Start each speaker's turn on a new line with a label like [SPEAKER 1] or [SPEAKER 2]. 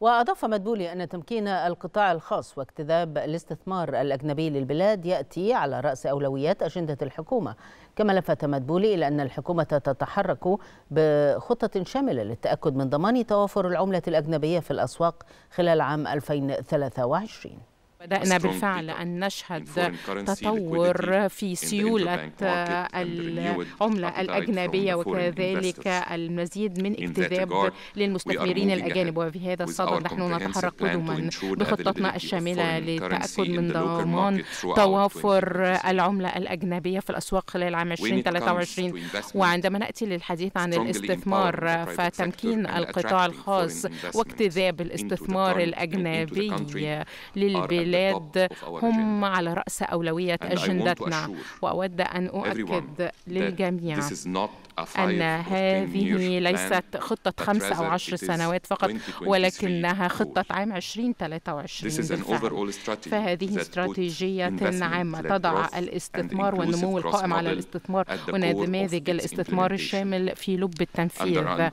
[SPEAKER 1] وأضاف مدبولي أن تمكين القطاع الخاص واجتذاب الاستثمار الأجنبي للبلاد يأتي على رأس أولويات أجندة الحكومة كما لفت مدبولي إلى أن الحكومة تتحرك بخطة شاملة للتأكد من ضمان توافر العملة الأجنبية في الأسواق خلال عام 2023
[SPEAKER 2] بدأنا بالفعل أن نشهد تطور في سيولة العملة الأجنبية وكذلك المزيد من اكتذاب للمستثمرين الأجانب وفي هذا الصدد نحن نتحرك قدما بخطتنا الشاملة للتأكد من ضمان توافر العملة الأجنبية في الأسواق خلال عام 2023 وعندما نأتي للحديث عن الاستثمار فتمكين القطاع الخاص واكتذاب الاستثمار الأجنبي للبلاد البلاد هم على رأس أولوية أجندتنا وأود أن أؤكد للجميع أن هذه ليست خطة خمس أو عشر سنوات فقط ولكنها خطة عام 2023 فهذه استراتيجية عامة تضع الاستثمار والنمو القائم على الاستثمار ونماذج الاستثمار الشامل في لب التنفيذ